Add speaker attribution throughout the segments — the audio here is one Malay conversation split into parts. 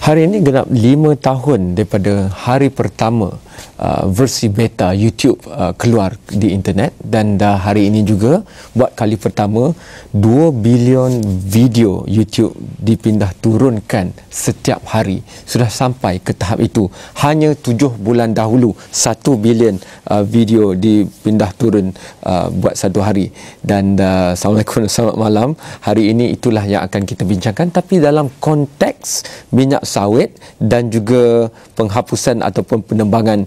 Speaker 1: Hari ini genap 5 tahun daripada hari pertama uh, versi beta YouTube uh, keluar di internet dan dah hari ini juga buat kali pertama 2 bilion video YouTube dipindah turunkan setiap hari sudah sampai ke tahap itu hanya 7 bulan dahulu 1 bilion uh, video dipindah turun uh, buat satu hari dan uh, Assalamualaikum selamat malam hari ini itulah yang akan kita bincangkan tapi dalam konteks minyak sawit dan juga penghapusan ataupun penembangan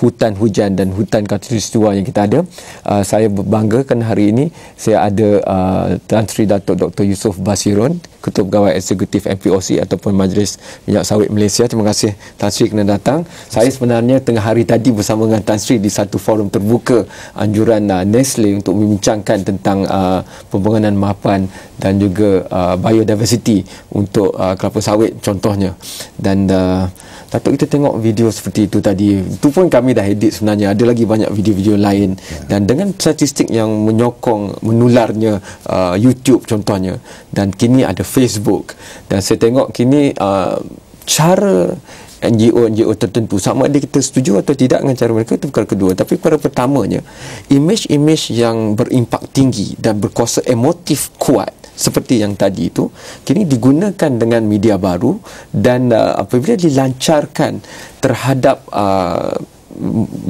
Speaker 1: hutan hujan dan hutan katulistiwa yang kita ada. Uh, saya berbangga kan hari ini saya ada uh, Tan Sri Datuk Dr. Yusof Basiron, Ketua Pegawai Eksekutif MPOC ataupun Majlis Minyak Sawit Malaysia. Terima kasih Tan Sri kena datang. Saya sebenarnya tengah hari tadi bersama dengan Tan Sri di satu forum terbuka anjuran uh, Nestle untuk membincangkan tentang uh, pembangunan mapan dan juga uh, biodiversity untuk uh, kelapa sawit contohnya. Dan uh, Datuk kita tengok video seperti itu tadi. Itu pun kami kami dah edit sebenarnya ada lagi banyak video-video lain yeah. dan dengan statistik yang menyokong menularnya uh, YouTube contohnya dan kini ada Facebook dan saya tengok kini uh, cara NGO-NGO tertentu sama ada kita setuju atau tidak dengan cara mereka itu perkara kedua tapi perkara pertamanya image-image yang berimpak tinggi dan berkuasa emotif kuat seperti yang tadi itu kini digunakan dengan media baru dan uh, apabila dilancarkan terhadap uh,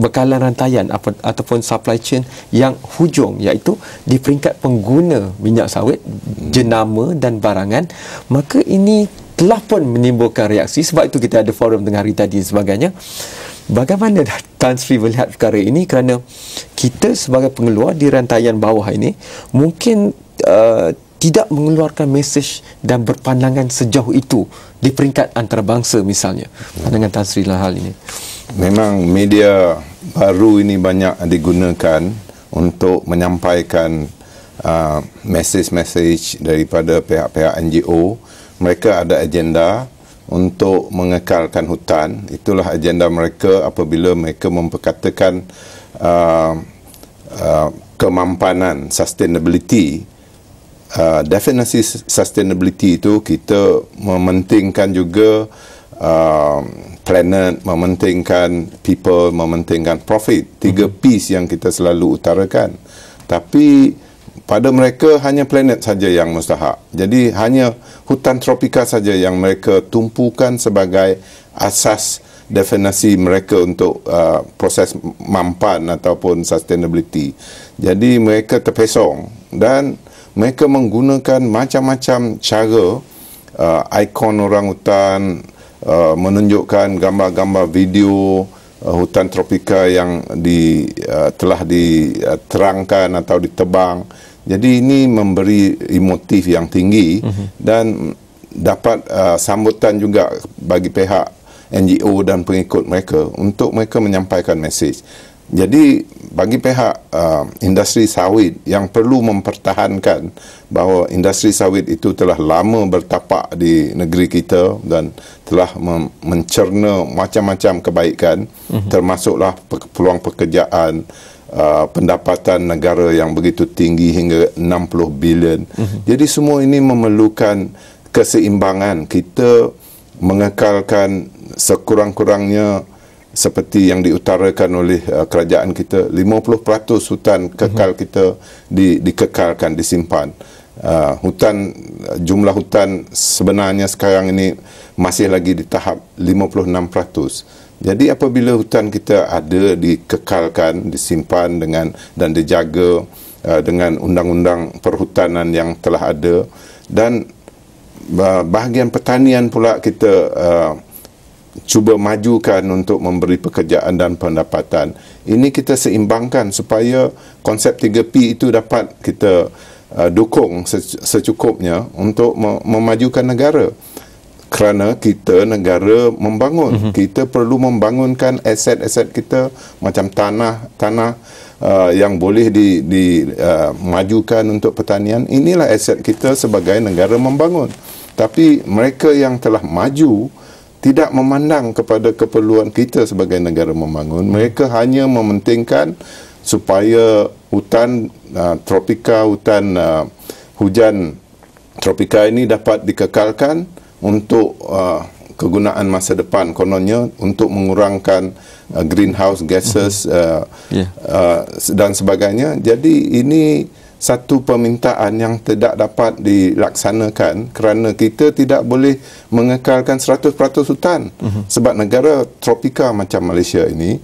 Speaker 1: bekalan rantaian apa, ataupun supply chain yang hujung iaitu di peringkat pengguna minyak sawit hmm. jenama dan barangan maka ini telah pun menimbulkan reaksi sebab itu kita ada forum tengah hari tadi sebagainya bagaimana Tan Sri melihat perkara ini kerana kita sebagai pengeluar di rantaian bawah ini mungkin uh, tidak mengeluarkan mesej dan berpandangan sejauh itu di peringkat antarabangsa misalnya hmm. pandangan Tan Sri lah hal ini memang media
Speaker 2: baru ini banyak digunakan untuk menyampaikan uh, message-message daripada pihak-pihak NGO. Mereka ada agenda untuk mengekalkan hutan. Itulah agenda mereka apabila mereka memperkatakan uh, uh, kemampanan sustainability. Uh, definisi sustainability itu kita mementingkan juga uh, planet, mementingkan people, mementingkan profit. Tiga hmm. piece yang kita selalu utarakan. Tapi pada mereka hanya planet saja yang mustahak. Jadi hanya hutan tropika saja yang mereka tumpukan sebagai asas definisi mereka untuk uh, proses mampan ataupun sustainability. Jadi mereka terpesong dan mereka menggunakan macam-macam cara uh, ikon orang hutan, Uh, menunjukkan gambar-gambar video uh, hutan tropika yang di, uh, telah diterangkan atau ditebang. Jadi ini memberi emotif yang tinggi uh-huh. dan dapat uh, sambutan juga bagi pihak NGO dan pengikut mereka untuk mereka menyampaikan mesej. Jadi bagi pihak uh, industri sawit yang perlu mempertahankan bahawa industri sawit itu telah lama bertapak di negeri kita dan telah mencerna macam-macam kebaikan mm-hmm. termasuklah pe- peluang pekerjaan uh, pendapatan negara yang begitu tinggi hingga 60 bilion. Mm-hmm. Jadi semua ini memerlukan keseimbangan kita mengekalkan sekurang-kurangnya seperti yang diutarakan oleh uh, kerajaan kita 50% hutan kekal mhm. kita di, dikekalkan disimpan uh, hutan uh, jumlah hutan sebenarnya sekarang ini masih lagi di tahap 56% jadi apabila hutan kita ada dikekalkan disimpan dengan dan dijaga uh, dengan undang-undang perhutanan yang telah ada dan uh, bahagian pertanian pula kita uh, cuba majukan untuk memberi pekerjaan dan pendapatan. Ini kita seimbangkan supaya konsep 3P itu dapat kita uh, dukung secukupnya untuk memajukan negara. Kerana kita negara membangun, mm-hmm. kita perlu membangunkan aset-aset kita macam tanah, tanah Uh, yang boleh dimajukan di, uh, untuk pertanian inilah aset kita sebagai negara membangun. Tapi mereka yang telah maju tidak memandang kepada keperluan kita sebagai negara membangun mereka hanya mementingkan supaya hutan uh, tropika hutan uh, hujan tropika ini dapat dikekalkan untuk uh, kegunaan masa depan kononnya untuk mengurangkan uh, greenhouse gases mm-hmm. uh, yeah. uh, dan sebagainya jadi ini satu permintaan yang tidak dapat dilaksanakan kerana kita tidak boleh mengekalkan 100% hutan mhm. sebab negara tropika macam Malaysia ini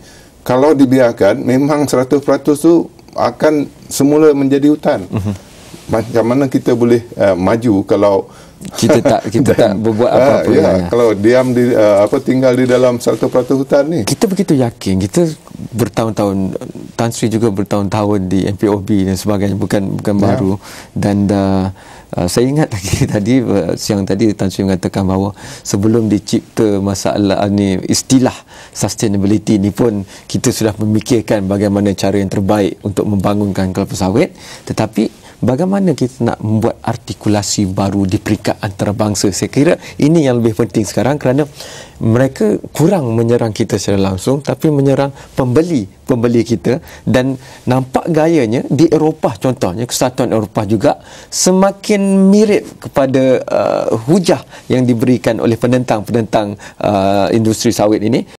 Speaker 2: kalau dibiarkan memang 100% tu akan semula menjadi hutan. Mhm. Macam mana kita boleh uh, maju kalau kita tak kita tak berbuat apa-apa eh, ya, ya. kalau diam di uh, apa tinggal di dalam peratus hutan ni kita begitu yakin kita
Speaker 1: bertahun-tahun Tan Sri juga bertahun-tahun di MPOB dan sebagainya bukan bukan yeah. baru dan uh, uh, saya ingat lagi tadi uh, siang tadi Tan Sri mengatakan bahawa sebelum dicipta masalah uh, ni istilah sustainability ni pun kita sudah memikirkan bagaimana cara yang terbaik untuk membangunkan kelapa sawit tetapi bagaimana kita nak membuat artikulasi baru di peringkat antarabangsa saya kira ini yang lebih penting sekarang kerana mereka kurang menyerang kita secara langsung tapi menyerang pembeli pembeli kita dan nampak gayanya di Eropah contohnya kesatuan Eropah juga semakin mirip kepada uh, hujah yang diberikan oleh penentang-penentang uh, industri sawit ini